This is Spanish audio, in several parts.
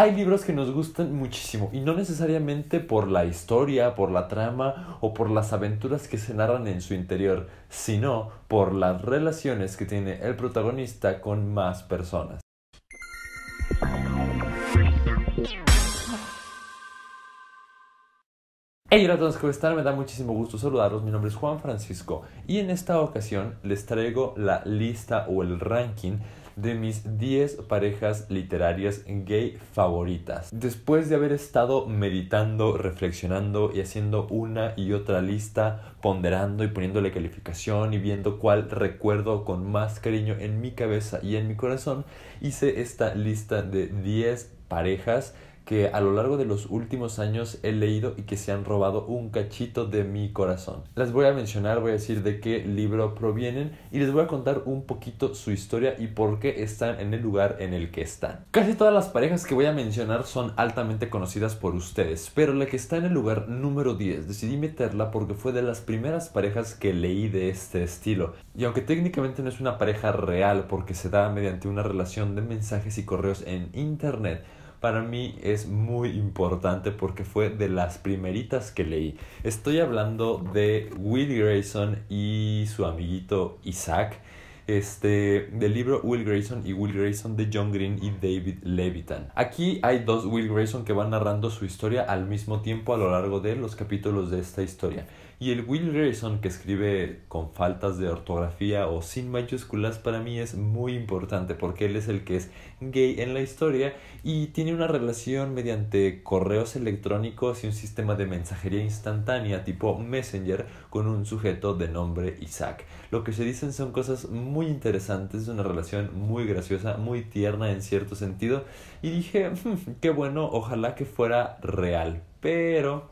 hay libros que nos gustan muchísimo y no necesariamente por la historia, por la trama o por las aventuras que se narran en su interior, sino por las relaciones que tiene el protagonista con más personas. Hey, hola a todos, ¿cómo están? Me da muchísimo gusto saludarlos. Mi nombre es Juan Francisco y en esta ocasión les traigo la lista o el ranking de mis 10 parejas literarias gay favoritas. Después de haber estado meditando, reflexionando y haciendo una y otra lista, ponderando y poniéndole calificación y viendo cuál recuerdo con más cariño en mi cabeza y en mi corazón, hice esta lista de 10 parejas que a lo largo de los últimos años he leído y que se han robado un cachito de mi corazón. Las voy a mencionar, voy a decir de qué libro provienen y les voy a contar un poquito su historia y por qué están en el lugar en el que están. Casi todas las parejas que voy a mencionar son altamente conocidas por ustedes, pero la que está en el lugar número 10 decidí meterla porque fue de las primeras parejas que leí de este estilo. Y aunque técnicamente no es una pareja real porque se da mediante una relación de mensajes y correos en internet, para mí es muy importante porque fue de las primeritas que leí. Estoy hablando de Will Grayson y su amiguito Isaac. Este, del libro Will Grayson y Will Grayson de John Green y David Levitan. Aquí hay dos Will Grayson que van narrando su historia al mismo tiempo a lo largo de los capítulos de esta historia. Y el Will Grayson que escribe con faltas de ortografía o sin mayúsculas para mí es muy importante porque él es el que es gay en la historia y tiene una relación mediante correos electrónicos y un sistema de mensajería instantánea tipo Messenger con un sujeto de nombre Isaac. Lo que se dicen son cosas muy interesantes, una relación muy graciosa, muy tierna en cierto sentido y dije, hmm, qué bueno, ojalá que fuera real, pero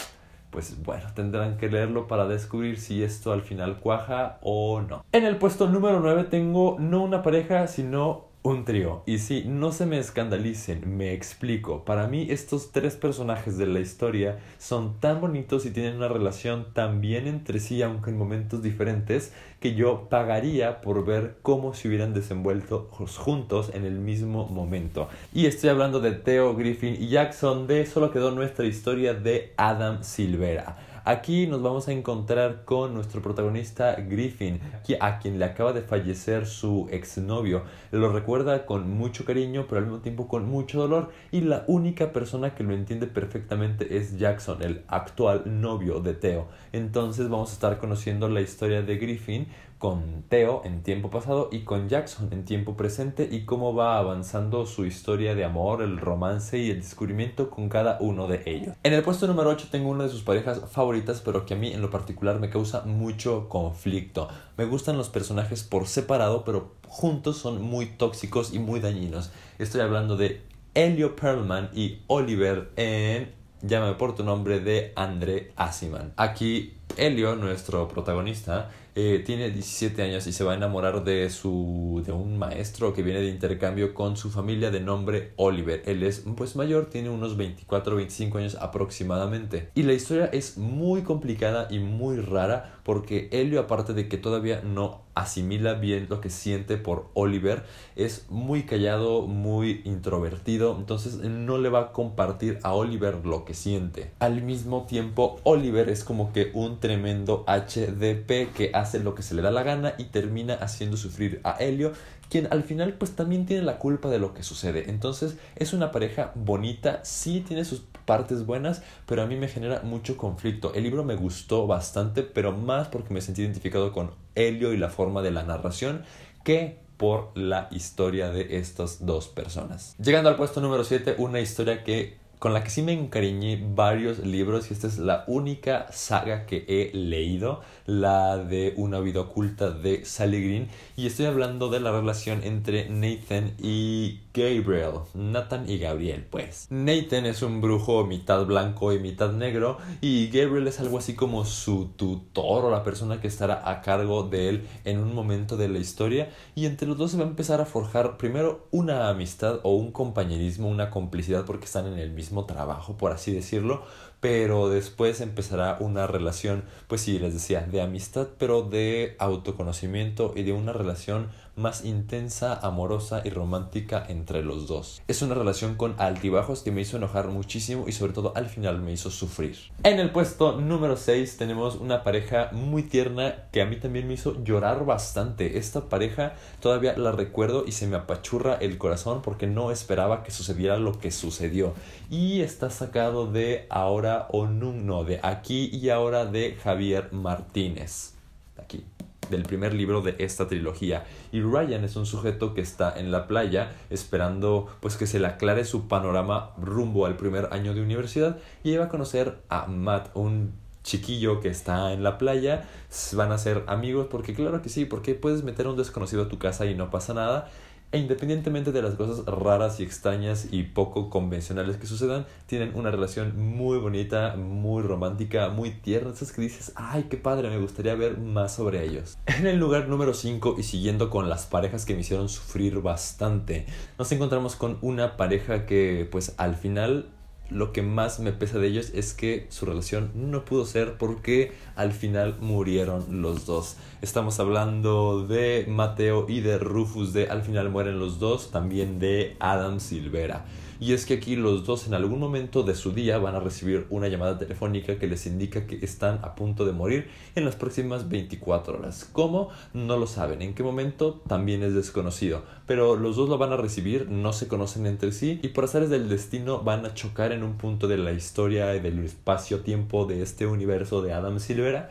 pues bueno, tendrán que leerlo para descubrir si esto al final cuaja o no. En el puesto número 9 tengo no una pareja, sino un trío. Y si no se me escandalicen, me explico. Para mí estos tres personajes de la historia son tan bonitos y tienen una relación tan bien entre sí, aunque en momentos diferentes, que yo pagaría por ver cómo se hubieran desenvuelto juntos en el mismo momento. Y estoy hablando de Theo Griffin y Jackson de Solo quedó nuestra historia de Adam Silvera. Aquí nos vamos a encontrar con nuestro protagonista Griffin, a quien le acaba de fallecer su exnovio. Lo recuerda con mucho cariño, pero al mismo tiempo con mucho dolor. Y la única persona que lo entiende perfectamente es Jackson, el actual novio de Theo. Entonces vamos a estar conociendo la historia de Griffin, con Theo en tiempo pasado y con Jackson en tiempo presente y cómo va avanzando su historia de amor, el romance y el descubrimiento con cada uno de ellos. En el puesto número 8 tengo una de sus parejas favoritas, pero que a mí en lo particular me causa mucho conflicto. Me gustan los personajes por separado, pero juntos son muy tóxicos y muy dañinos. Estoy hablando de Elio Perlman y Oliver en Llámame por tu nombre de André Asiman. Aquí Elio, nuestro protagonista, eh, tiene 17 años y se va a enamorar de, su, de un maestro que viene de intercambio con su familia de nombre Oliver. Él es pues mayor, tiene unos 24 25 años aproximadamente. Y la historia es muy complicada y muy rara porque Elio aparte de que todavía no asimila bien lo que siente por Oliver, es muy callado, muy introvertido, entonces no le va a compartir a Oliver lo que siente. Al mismo tiempo, Oliver es como que un tremendo HDP que hace lo que se le da la gana y termina haciendo sufrir a Helio, quien al final pues también tiene la culpa de lo que sucede. Entonces es una pareja bonita, sí tiene sus partes buenas, pero a mí me genera mucho conflicto. El libro me gustó bastante, pero más porque me sentí identificado con Helio y la forma de la narración que por la historia de estas dos personas. Llegando al puesto número 7, una historia que con la que sí me encariñé varios libros y esta es la única saga que he leído, la de Una vida oculta de Sally Green y estoy hablando de la relación entre Nathan y Gabriel, Nathan y Gabriel pues. Nathan es un brujo mitad blanco y mitad negro y Gabriel es algo así como su tutor o la persona que estará a cargo de él en un momento de la historia y entre los dos se va a empezar a forjar primero una amistad o un compañerismo, una complicidad porque están en el mismo trabajo, por así decirlo, pero después empezará una relación, pues sí, les decía, de amistad, pero de autoconocimiento y de una relación más intensa, amorosa y romántica entre los dos. Es una relación con altibajos que me hizo enojar muchísimo y sobre todo al final me hizo sufrir. En el puesto número 6 tenemos una pareja muy tierna que a mí también me hizo llorar bastante. Esta pareja todavía la recuerdo y se me apachurra el corazón porque no esperaba que sucediera lo que sucedió. Y está sacado de ahora o de aquí y ahora de Javier Martínez. Aquí del primer libro de esta trilogía. Y Ryan es un sujeto que está en la playa esperando pues que se le aclare su panorama rumbo al primer año de universidad y va a conocer a Matt, un chiquillo que está en la playa, van a ser amigos, porque claro que sí, porque puedes meter a un desconocido a tu casa y no pasa nada, e independientemente de las cosas raras y extrañas y poco convencionales que sucedan, tienen una relación muy bonita, muy romántica, muy tierna. Esas que dices, ay, qué padre, me gustaría ver más sobre ellos. En el lugar número 5 y siguiendo con las parejas que me hicieron sufrir bastante, nos encontramos con una pareja que pues al final lo que más me pesa de ellos es que su relación no pudo ser porque al final murieron los dos. Estamos hablando de Mateo y de Rufus, de al final mueren los dos, también de Adam Silvera. Y es que aquí los dos en algún momento de su día van a recibir una llamada telefónica que les indica que están a punto de morir en las próximas 24 horas. ¿Cómo? No lo saben. ¿En qué momento? También es desconocido. Pero los dos lo van a recibir, no se conocen entre sí y por azares del destino van a chocar en un punto de la historia y del espacio-tiempo de este universo de Adam Silvera.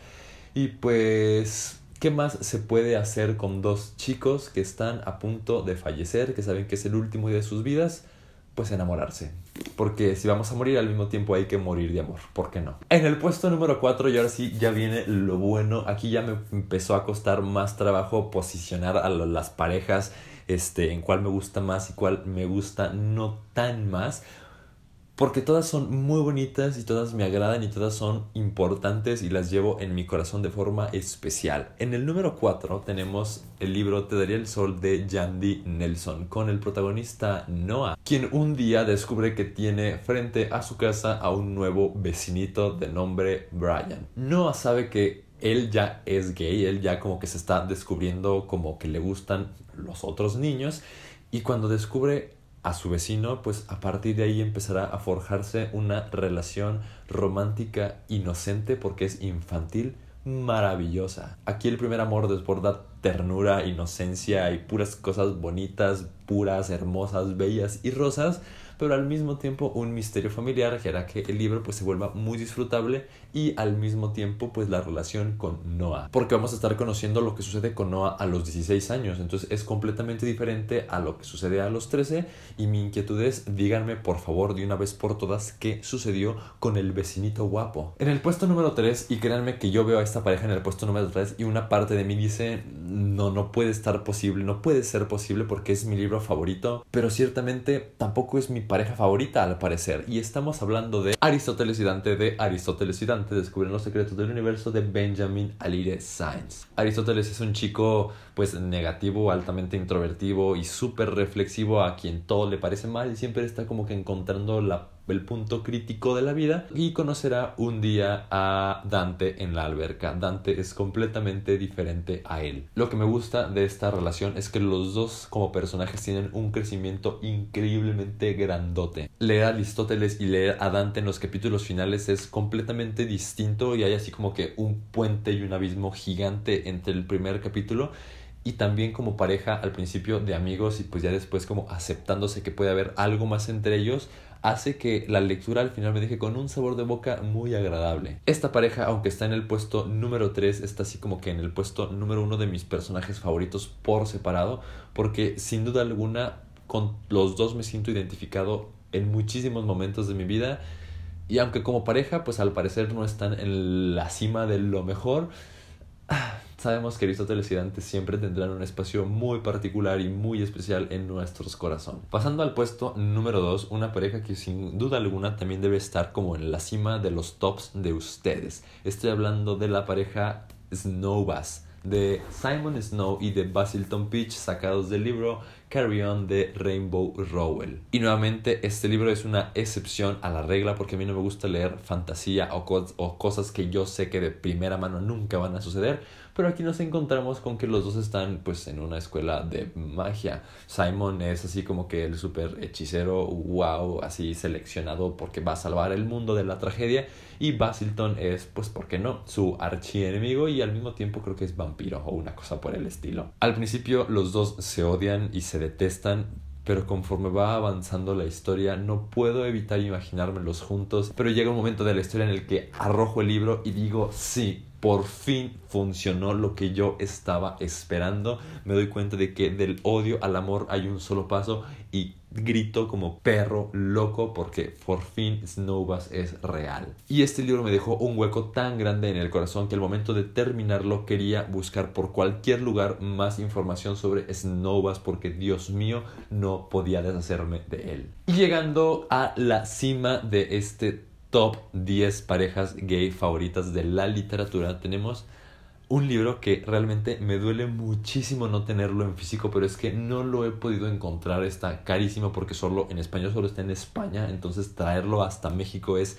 Y pues ¿Qué más se puede hacer con dos chicos que están a punto de fallecer, que saben que es el último día de sus vidas? pues enamorarse. Porque si vamos a morir al mismo tiempo hay que morir de amor, ¿por qué no? En el puesto número 4 y ahora sí ya viene lo bueno, aquí ya me empezó a costar más trabajo posicionar a las parejas este, en cuál me gusta más y cuál me gusta no tan más porque todas son muy bonitas y todas me agradan y todas son importantes y las llevo en mi corazón de forma especial. En el número 4 tenemos el libro Te daría el sol de Jandy Nelson con el protagonista Noah, quien un día descubre que tiene frente a su casa a un nuevo vecinito de nombre Brian. Noah sabe que él ya es gay, él ya como que se está descubriendo como que le gustan los otros niños y cuando descubre a su vecino, pues a partir de ahí empezará a forjarse una relación romántica inocente porque es infantil maravillosa. Aquí el primer amor desborda ternura, inocencia y puras cosas bonitas, puras, hermosas, bellas y rosas, pero al mismo tiempo un misterio familiar que hará que el libro pues se vuelva muy disfrutable y al mismo tiempo pues la relación con Noah. Porque vamos a estar conociendo lo que sucede con Noah a los 16 años, entonces es completamente diferente a lo que sucede a los 13 y mi inquietud es díganme por favor de una vez por todas qué sucedió con el vecinito guapo. En el puesto número 3 y créanme que yo veo a esta pareja en el puesto número 3 y una parte de mí dice no, no puede estar posible, no puede ser posible porque es mi libro favorito, pero ciertamente tampoco es mi pareja favorita al parecer y estamos hablando de Aristóteles y Dante de Aristóteles y Dante descubren los secretos del universo de Benjamin Alire Sainz. Aristóteles es un chico pues negativo, altamente introvertido y súper reflexivo a quien todo le parece mal y siempre está como que encontrando la el punto crítico de la vida y conocerá un día a Dante en la alberca. Dante es completamente diferente a él. Lo que me gusta de esta relación es que los dos como personajes tienen un crecimiento increíblemente grandote. Leer a Aristóteles y leer a Dante en los capítulos finales es completamente distinto y hay así como que un puente y un abismo gigante entre el primer capítulo y también como pareja al principio de amigos y pues ya después como aceptándose que puede haber algo más entre ellos hace que la lectura al final me deje con un sabor de boca muy agradable. Esta pareja, aunque está en el puesto número 3, está así como que en el puesto número 1 de mis personajes favoritos por separado, porque sin duda alguna con los dos me siento identificado en muchísimos momentos de mi vida y aunque como pareja pues al parecer no están en la cima de lo mejor, sabemos que Aristóteles y siempre tendrán un espacio muy particular y muy especial en nuestros corazones. Pasando al puesto número 2, una pareja que sin duda alguna también debe estar como en la cima de los tops de ustedes. Estoy hablando de la pareja Snowbass de Simon Snow y de Basilton Peach sacados del libro Carry On de Rainbow Rowell. Y nuevamente, este libro es una excepción a la regla porque a mí no me gusta leer fantasía o, cosas que yo sé que de primera mano nunca van a suceder, pero aquí nos encontramos con que los dos están pues en una escuela de magia. Simon es así como que el super hechicero, wow, así seleccionado porque va a salvar el mundo de la tragedia y Basilton es pues por qué no, su archienemigo y al mismo tiempo creo que es vampiro o una cosa por el estilo. Al principio los dos se odian y se detestan, pero conforme va avanzando la historia no puedo evitar imaginármelos juntos, pero llega un momento de la historia en el que arrojo el libro y digo, sí, por fin funcionó lo que yo estaba esperando. Me doy cuenta de que del odio al amor hay un solo paso y grito como perro loco porque por fin Snowbass es real. Y este libro me dejó un hueco tan grande en el corazón que al momento de terminarlo quería buscar por cualquier lugar más información sobre Snowbass porque Dios mío no podía deshacerme de él. Y llegando a la cima de este top 10 parejas gay favoritas de la literatura, tenemos un libro que realmente me duele muchísimo no tenerlo en físico, pero es que no lo he podido encontrar, está carísimo porque solo en español solo está en España, entonces traerlo hasta México es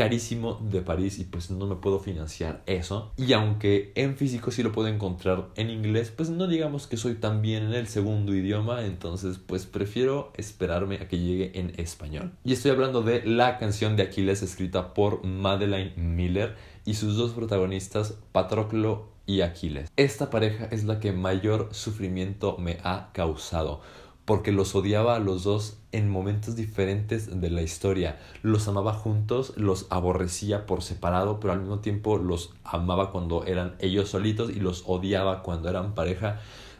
carísimo de París y pues no me puedo financiar eso. Y aunque en físico sí lo puedo encontrar en inglés, pues no digamos que soy tan bien en el segundo idioma, entonces pues prefiero esperarme a que llegue en español. Y estoy hablando de la canción de Aquiles escrita por Madeleine Miller y sus dos protagonistas, Patroclo y Aquiles. Esta pareja es la que mayor sufrimiento me ha causado porque los odiaba a los dos en momentos diferentes de la historia. Los amaba juntos, los aborrecía por separado, pero al mismo tiempo los amaba cuando eran ellos solitos y los odiaba cuando eran pareja.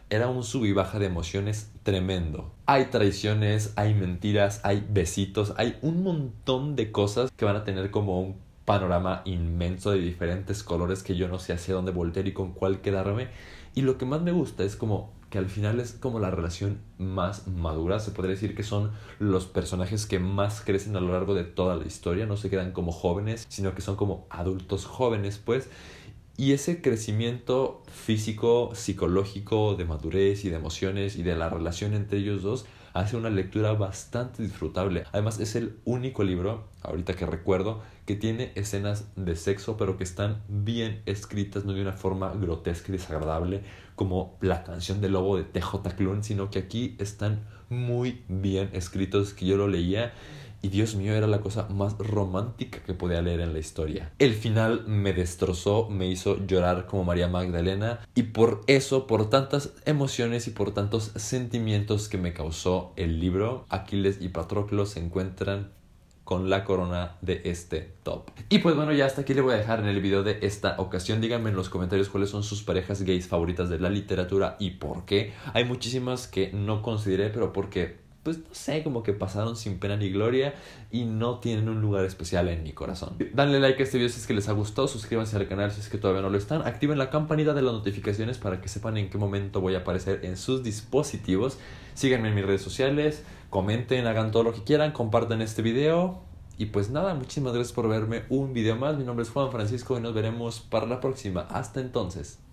Era un sub y baja de emociones tremendo. Hay traiciones, hay mentiras, hay besitos, hay un montón de cosas que van a tener como un panorama inmenso de diferentes colores que yo no sé hacia dónde voltear y con cuál quedarme y lo que más me gusta es como que al final es como la relación más madura. Se podría decir que son los personajes que más crecen a lo largo de toda la historia. No se quedan como jóvenes, sino que son como adultos jóvenes, pues. Y ese crecimiento físico, psicológico, de madurez y de emociones y de la relación entre ellos dos hace una lectura bastante disfrutable. Además es el único libro, ahorita que recuerdo, que tiene escenas de sexo pero que están bien escritas, no de una forma grotesca y desagradable como la canción del lobo de TJ Clun, sino que aquí están muy bien escritos que yo lo leía y Dios mío, era la cosa más romántica que podía leer en la historia. El final me destrozó, me hizo llorar como María Magdalena y por eso, por tantas emociones y por tantos sentimientos que me causó el libro, Aquiles y Patroclo se encuentran con la corona de este top. Y pues bueno, ya hasta aquí le voy a dejar en el video de esta ocasión. Díganme en los comentarios cuáles son sus parejas gays favoritas de la literatura y por qué. Hay muchísimas que no consideré, pero porque pues no sé, como que pasaron sin pena ni gloria y no tienen un lugar especial en mi corazón. Danle like a este video si es que les ha gustado, suscríbanse al canal si es que todavía no lo están, activen la campanita de las notificaciones para que sepan en qué momento voy a aparecer en sus dispositivos, síganme en mis redes sociales, comenten, hagan todo lo que quieran, compartan este video. Y pues nada, muchísimas gracias por verme un video más. Mi nombre es Juan Francisco y nos veremos para la próxima. Hasta entonces.